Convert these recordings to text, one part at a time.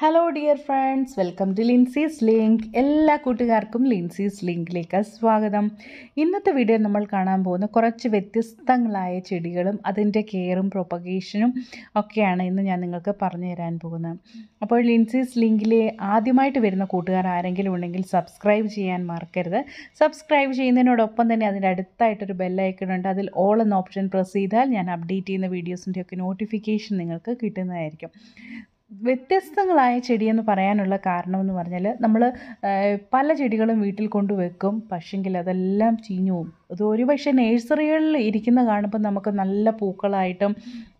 hello dear friends welcome to Lincy's link എല്ലാ കൂട്ടുകാർക്കും ലിൻസീസ് ലിങ്കിലേക്ക് സ്വാഗതം ഇന്നത്തെ വീഡിയോ നമ്മൾ കാണാൻ പോകുന്ന കുറച്ച് വ്യത്യസ്തങ്ങളായ ചെടികളും അതിൻ്റെ കെയറും പ്രൊപ്പഗേഷനും ഒക്കെയാണ് ഇന്ന് ഞാൻ നിങ്ങൾക്ക് പറഞ്ഞു തരാൻ പോകുന്നത് അപ്പോൾ ലിൻസീസ് ലിങ്കിലെ ആദ്യമായിട്ട് വരുന്ന കൂട്ടുകാർ ആരെങ്കിലും ഉണ്ടെങ്കിൽ സബ്സ്ക്രൈബ് ചെയ്യാൻ മറക്കരുത് സബ്സ്ക്രൈബ് ചെയ്യുന്നതിനോടൊപ്പം തന്നെ അതിൻ്റെ അടുത്തായിട്ടൊരു ബെല്ലൈക്കൺ ഉണ്ട് അതിൽ ഓൾ എന്ന ഓപ്ഷൻ പ്രസ് ചെയ്താൽ ഞാൻ അപ്ഡേറ്റ് ചെയ്യുന്ന വീഡിയോസിൻ്റെയൊക്കെ നോട്ടിഫിക്കേഷൻ നിങ്ങൾക്ക് കിട്ടുന്നതായിരിക്കും വ്യത്യസ്തങ്ങളായ ചെടിയെന്ന് പറയാനുള്ള കാരണം എന്ന് പറഞ്ഞാൽ നമ്മൾ പല ചെടികളും വീട്ടിൽ കൊണ്ടുവെക്കും പക്ഷെങ്കിൽ അതെല്ലാം ചീഞ്ഞു പോകും അത് ഒരുപക്ഷെ നേഴ്സറികളിൽ ഇരിക്കുന്ന കാണുമ്പോൾ നമുക്ക് നല്ല പൂക്കളായിട്ടും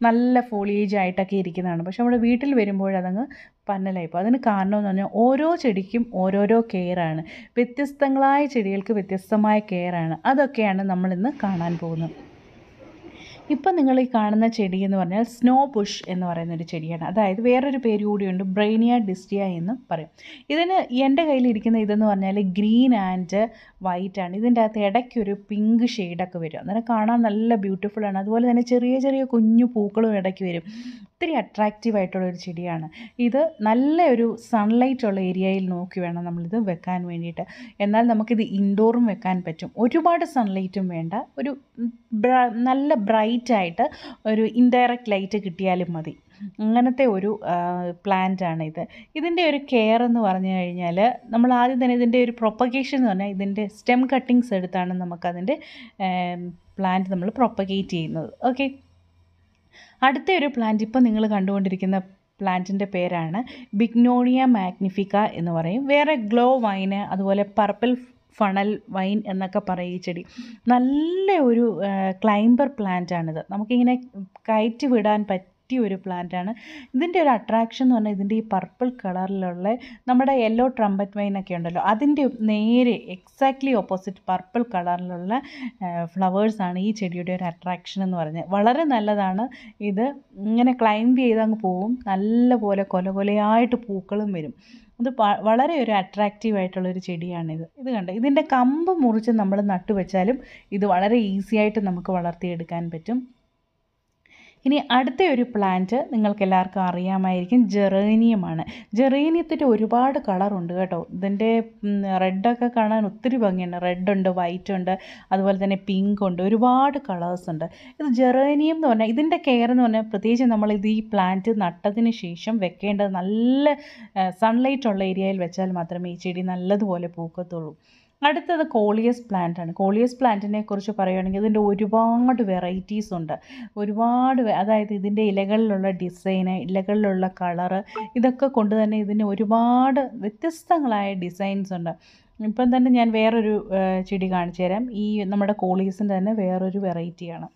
നല്ല ഫോളിയേജ് ആയിട്ടൊക്കെ ഇരിക്കുന്നതാണ് പക്ഷെ നമ്മുടെ വീട്ടിൽ വരുമ്പോഴതങ്ങ് പന്നലായി പോകും അതിന് കാരണം എന്ന് പറഞ്ഞാൽ ഓരോ ചെടിക്കും ഓരോരോ കെയറാണ് വ്യത്യസ്തങ്ങളായ ചെടികൾക്ക് വ്യത്യസ്തമായ കെയറാണ് അതൊക്കെയാണ് നമ്മളിന്ന് കാണാൻ പോകുന്നത് ഇപ്പം നിങ്ങൾ ഈ കാണുന്ന ചെടി എന്ന് പറഞ്ഞാൽ സ്നോ പുഷ് എന്ന് പറയുന്ന ഒരു ചെടിയാണ് അതായത് വേറൊരു പേര് കൂടിയുണ്ട് ബ്രെയിനിയ ഡിസ്റ്റിയ എന്ന് പറയും ഇതിന് എൻ്റെ കയ്യിലിരിക്കുന്ന ഇതെന്ന് പറഞ്ഞാൽ ഗ്രീൻ ആൻഡ് വൈറ്റ് ആണ് ഇതിൻ്റെ അകത്ത് ഇടയ്ക്കൊരു പിങ്ക് ഷെയ്ഡൊക്കെ വരും അന്നേരം കാണാൻ നല്ല ബ്യൂട്ടിഫുൾ ആണ് അതുപോലെ തന്നെ ചെറിയ ചെറിയ കുഞ്ഞു പൂക്കളും ഇടയ്ക്ക് വരും ഒത്തിരി അട്രാക്റ്റീവ് ആയിട്ടുള്ള ഒരു ചെടിയാണ് ഇത് നല്ല ഒരു സൺലൈറ്റ് ഉള്ള ഏരിയയിൽ നോക്കി വേണം നമ്മളിത് വെക്കാൻ വേണ്ടിയിട്ട് എന്നാൽ നമുക്കിത് ഇൻഡോറും വെക്കാൻ പറ്റും ഒരുപാട് സൺലൈറ്റും വേണ്ട ഒരു നല്ല ബ്രൈറ്റ് ലൈറ്റായിട്ട് ഒരു ഇൻഡയറക്റ്റ് ലൈറ്റ് കിട്ടിയാലും മതി അങ്ങനത്തെ ഒരു പ്ലാന്റാണ് ഇത് ഇതിൻ്റെ ഒരു കെയർ എന്ന് പറഞ്ഞു കഴിഞ്ഞാൽ നമ്മൾ ആദ്യം തന്നെ ഇതിൻ്റെ ഒരു പ്രൊപ്പഗേഷൻ എന്ന് പറഞ്ഞാൽ ഇതിൻ്റെ സ്റ്റെം കട്ടിങ്സ് എടുത്താണ് നമുക്കതിൻ്റെ പ്ലാന്റ് നമ്മൾ പ്രൊപ്പഗേറ്റ് ചെയ്യുന്നത് ഓക്കെ അടുത്ത ഒരു പ്ലാന്റ് ഇപ്പോൾ നിങ്ങൾ കണ്ടുകൊണ്ടിരിക്കുന്ന പ്ലാന്റിൻ്റെ പേരാണ് ബിഗ്നോണിയ മാഗ്നിഫിക്ക എന്ന് പറയും വേറെ ഗ്ലോ വൈന് അതുപോലെ പർപ്പിൾ ഫണൽ വൈൻ എന്നൊക്കെ പറയും ഈ ചെടി നല്ല ഒരു ക്ലൈംബർ പ്ലാന്റാണിത് നമുക്കിങ്ങനെ കയറ്റി വിടാൻ പറ്റിയ ഒരു പ്ലാന്റാണ് ഇതിൻ്റെ ഒരു അട്രാക്ഷൻ എന്ന് പറഞ്ഞാൽ ഇതിൻ്റെ ഈ പർപ്പിൾ കളറിലുള്ള നമ്മുടെ യെല്ലോ ട്രംപറ്റ് ഒക്കെ ഉണ്ടല്ലോ അതിൻ്റെ നേരെ എക്സാക്ട്ലി ഓപ്പോസിറ്റ് പർപ്പിൾ കളറിലുള്ള ഫ്ലവേഴ്സാണ് ഈ ചെടിയുടെ ഒരു അട്രാക്ഷൻ എന്ന് പറഞ്ഞാൽ വളരെ നല്ലതാണ് ഇത് ഇങ്ങനെ ക്ലൈംബ് ചെയ്ത് അങ്ങ് പോവും നല്ലപോലെ കൊല കൊലയായിട്ട് പൂക്കളും വരും അത് വളരെ ഒരു അട്രാക്റ്റീവ് ആയിട്ടുള്ളൊരു ചെടിയാണിത് ഇത് കണ്ട ഇതിൻ്റെ കമ്പ് മുറിച്ച് നമ്മൾ നട്ടുവെച്ചാലും ഇത് വളരെ ഈസി ആയിട്ട് നമുക്ക് വളർത്തിയെടുക്കാൻ പറ്റും ഇനി അടുത്ത ഒരു പ്ലാന്റ് നിങ്ങൾക്ക് എല്ലാവർക്കും അറിയാമായിരിക്കും ജെറേനിയമാണ് ജെറേനിയത്തിൻ്റെ ഒരുപാട് കളറുണ്ട് കേട്ടോ ഇതിൻ്റെ റെഡൊക്കെ കാണാൻ ഒത്തിരി ഭംഗിയുണ്ട് റെഡുണ്ട് വൈറ്റ് ഉണ്ട് അതുപോലെ തന്നെ പിങ്ക് ഉണ്ട് ഒരുപാട് കളേഴ്സ് ഉണ്ട് ഇത് ജെറേനിയം എന്ന് പറഞ്ഞാൽ ഇതിൻ്റെ കെയർ എന്ന് പറഞ്ഞാൽ പ്രത്യേകിച്ച് നമ്മൾ ഇത് ഈ പ്ലാന്റ് നട്ടതിന് ശേഷം വെക്കേണ്ടത് നല്ല സൺലൈറ്റ് ഉള്ള ഏരിയയിൽ വെച്ചാൽ മാത്രമേ ഈ ചെടി നല്ലതുപോലെ പൂക്കത്തുള്ളൂ അടുത്തത് കോളിയസ് പ്ലാന്റ് ആണ് കോളിയസ് പ്ലാന്റിനെ കുറിച്ച് പറയുകയാണെങ്കിൽ ഇതിൻ്റെ ഒരുപാട് വെറൈറ്റീസ് ഉണ്ട് ഒരുപാട് അതായത് ഇതിൻ്റെ ഇലകളിലുള്ള ഡിസൈന് ഇലകളിലുള്ള കളറ് ഇതൊക്കെ കൊണ്ട് തന്നെ ഇതിന് ഒരുപാട് വ്യത്യസ്തങ്ങളായ ഡിസൈൻസ് ഉണ്ട് ഇപ്പം തന്നെ ഞാൻ വേറൊരു ചെടി കാണിച്ചു തരാം ഈ നമ്മുടെ കോളിയസിൻ്റെ തന്നെ വേറൊരു വെറൈറ്റിയാണ്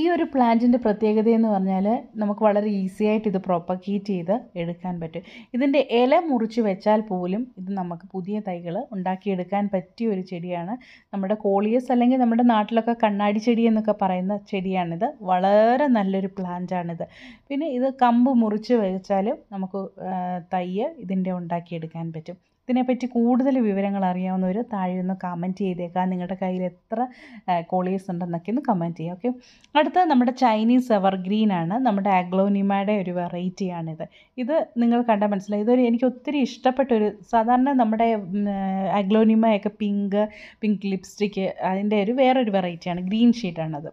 ഈ ഒരു പ്ലാന്റിൻ്റെ പ്രത്യേകത എന്ന് പറഞ്ഞാൽ നമുക്ക് വളരെ ഈസി ആയിട്ട് ഇത് പ്രോപ്പഗേറ്റ് ചെയ്ത് എടുക്കാൻ പറ്റും ഇതിൻ്റെ ഇല മുറിച്ച് വെച്ചാൽ പോലും ഇത് നമുക്ക് പുതിയ തൈകൾ ഉണ്ടാക്കിയെടുക്കാൻ പറ്റിയ ഒരു ചെടിയാണ് നമ്മുടെ കോളിയസ് അല്ലെങ്കിൽ നമ്മുടെ നാട്ടിലൊക്കെ കണ്ണാടി ചെടി എന്നൊക്കെ പറയുന്ന ചെടിയാണിത് വളരെ നല്ലൊരു പ്ലാന്റാണിത് പിന്നെ ഇത് കമ്പ് മുറിച്ച് വെച്ചാലും നമുക്ക് തൈ ഇതിൻ്റെ ഉണ്ടാക്കിയെടുക്കാൻ പറ്റും ഇതിനെപ്പറ്റി കൂടുതൽ വിവരങ്ങൾ അറിയാവുന്നവർ താഴെ ഒന്ന് കമൻറ്റ് ചെയ്തേക്കാം നിങ്ങളുടെ കയ്യിൽ എത്ര കോളേഴ്സ് ഉണ്ടെന്നൊക്കെ ഒന്ന് കമൻറ്റ് ചെയ്യുക ഓക്കെ അടുത്തത് നമ്മുടെ ചൈനീസ് എവർഗ്രീൻ ആണ് നമ്മുടെ അഗ്ലോനിമയുടെ ഒരു വെറൈറ്റിയാണിത് ഇത് നിങ്ങൾ കണ്ടാൽ മനസ്സിലായി ഇതൊരു എനിക്ക് ഒത്തിരി ഇഷ്ടപ്പെട്ട ഒരു സാധാരണ നമ്മുടെ അഗ്ലോനിമയൊക്കെ പിങ്ക് പിങ്ക് ലിപ്സ്റ്റിക്ക് അതിൻ്റെ ഒരു വേറൊരു വെറൈറ്റിയാണ് ഗ്രീൻ ഷെയ്ഡാണത്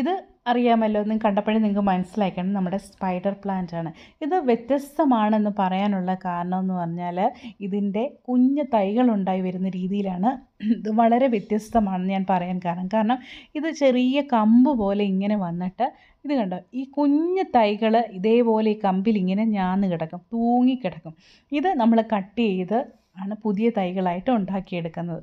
ഇത് അറിയാമല്ലോ നിങ്ങൾ കണ്ടപ്പോഴേ നിങ്ങൾക്ക് മനസ്സിലാക്കണം നമ്മുടെ സ്പൈഡർ പ്ലാന്റ് ആണ് ഇത് വ്യത്യസ്തമാണെന്ന് പറയാനുള്ള കാരണം എന്ന് പറഞ്ഞാൽ ഇതിൻ്റെ കുഞ്ഞ് തൈകളുണ്ടായി വരുന്ന രീതിയിലാണ് ഇത് വളരെ വ്യത്യസ്തമാണെന്ന് ഞാൻ പറയാൻ കാരണം കാരണം ഇത് ചെറിയ കമ്പ് പോലെ ഇങ്ങനെ വന്നിട്ട് ഇത് കണ്ടോ ഈ കുഞ്ഞ് തൈകൾ ഇതേപോലെ ഈ കമ്പിൽ ഇങ്ങനെ ഞാന്ന് കിടക്കും തൂങ്ങിക്കിടക്കും ഇത് നമ്മൾ കട്ട് ചെയ്ത് ആണ് പുതിയ തൈകളായിട്ട് ഉണ്ടാക്കിയെടുക്കുന്നത്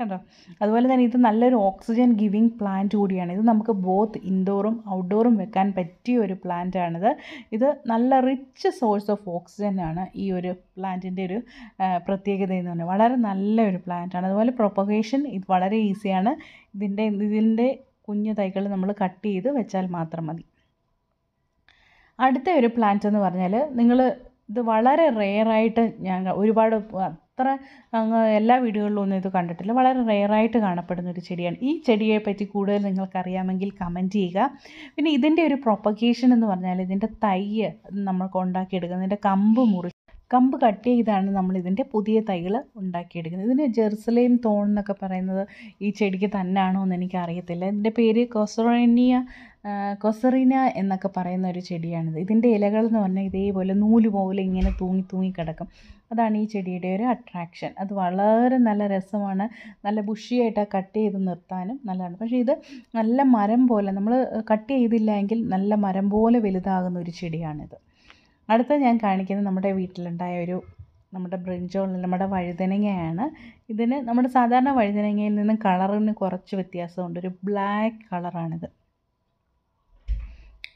കേട്ടോ അതുപോലെ തന്നെ ഇത് നല്ലൊരു ഓക്സിജൻ ഗിവിങ് പ്ലാന്റ് കൂടിയാണ് ഇത് നമുക്ക് ബോത്ത് ഇൻഡോറും ഔട്ട്ഡോറും വെക്കാൻ പറ്റിയ ഒരു ആണിത് ഇത് നല്ല റിച്ച് സോഴ്സ് ഓഫ് ആണ് ഈ ഒരു പ്ലാന്റിൻ്റെ ഒരു പ്രത്യേകത എന്ന് പറഞ്ഞാൽ വളരെ നല്ലൊരു പ്ലാന്റാണ് അതുപോലെ പ്രൊപ്പഗേഷൻ ഇത് വളരെ ഈസിയാണ് ഇതിൻ്റെ ഇതിൻ്റെ കുഞ്ഞു തൈകൾ നമ്മൾ കട്ട് ചെയ്ത് വെച്ചാൽ മാത്രം മതി അടുത്ത ഒരു പ്ലാന്റ് എന്ന് പറഞ്ഞാൽ നിങ്ങൾ ഇത് വളരെ റെയറായിട്ട് ഞാൻ ഒരുപാട് അത്ര അങ്ങ് എല്ലാ വീടുകളിലും ഒന്നും ഇത് കണ്ടിട്ടില്ല വളരെ റെയറായിട്ട് കാണപ്പെടുന്ന ഒരു ചെടിയാണ് ഈ ചെടിയെ പറ്റി കൂടുതൽ നിങ്ങൾക്കറിയാമെങ്കിൽ കമൻറ്റ് ചെയ്യുക പിന്നെ ഇതിൻ്റെ ഒരു പ്രൊപ്പഗേഷൻ എന്ന് പറഞ്ഞാൽ ഇതിൻ്റെ തൈ നമ്മൾക്ക് ഉണ്ടാക്കിയെടുക്കുന്നത് ഇതിൻ്റെ കമ്പ് മുറി കമ്പ് കട്ട് ചെയ്താണ് നമ്മൾ ഇതിൻ്റെ പുതിയ തൈകൾ ഉണ്ടാക്കിയെടുക്കുന്നത് ഇതിന് ജെറുസലേം തോൺ എന്നൊക്കെ പറയുന്നത് ഈ ചെടിക്ക് തന്നെയാണോ എന്ന് എനിക്കറിയത്തില്ല ഇതിൻ്റെ പേര് കൊസറോണിയ കൊസറിന എന്നൊക്കെ പറയുന്ന ഒരു ചെടിയാണിത് ഇതിൻ്റെ ഇലകൾ എന്ന് പറഞ്ഞാൽ ഇതേപോലെ നൂല് പോലെ ഇങ്ങനെ തൂങ്ങി തൂങ്ങി കിടക്കും അതാണ് ഈ ചെടിയുടെ ഒരു അട്രാക്ഷൻ അത് വളരെ നല്ല രസമാണ് നല്ല ബുഷിയായിട്ട് കട്ട് ചെയ്ത് നിർത്താനും നല്ലതാണ് പക്ഷേ ഇത് നല്ല മരം പോലെ നമ്മൾ കട്ട് ചെയ്തില്ല എങ്കിൽ നല്ല മരം പോലെ വലുതാകുന്ന ഒരു ചെടിയാണിത് അടുത്ത ഞാൻ കാണിക്കുന്നത് നമ്മുടെ വീട്ടിലുണ്ടായ ഒരു നമ്മുടെ ബ്രിഞ്ചോളിൽ നമ്മുടെ വഴുതനങ്ങയാണ് ഇതിന് നമ്മുടെ സാധാരണ വഴുതനങ്ങയിൽ നിന്ന് കളറിന് കുറച്ച് വ്യത്യാസമുണ്ട് ഒരു ബ്ലാക്ക് കളറാണിത്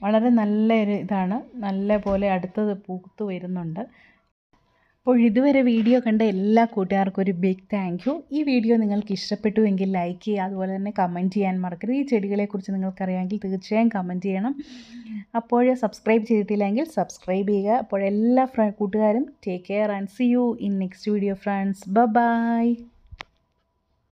വളരെ നല്ലൊരു ഇതാണ് നല്ല പോലെ അടുത്തത് പൂത്ത് വരുന്നുണ്ട് അപ്പോൾ ഇതുവരെ വീഡിയോ കണ്ട എല്ലാ കൂട്ടുകാർക്കും ഒരു ബിഗ് താങ്ക് യു ഈ വീഡിയോ നിങ്ങൾക്ക് ഇഷ്ടപ്പെട്ടുവെങ്കിൽ ലൈക്ക് ചെയ്യുക അതുപോലെ തന്നെ കമൻറ്റ് ചെയ്യാൻ മറക്കരുത് ഈ ചെടികളെക്കുറിച്ച് നിങ്ങൾക്കറിയാമെങ്കിൽ തീർച്ചയായും കമൻറ്റ് ചെയ്യണം അപ്പോൾ സബ്സ്ക്രൈബ് ചെയ്തിട്ടില്ലെങ്കിൽ സബ്സ്ക്രൈബ് ചെയ്യുക അപ്പോൾ എല്ലാ കൂട്ടുകാരും take care and see you in next video friends ബ ബൈ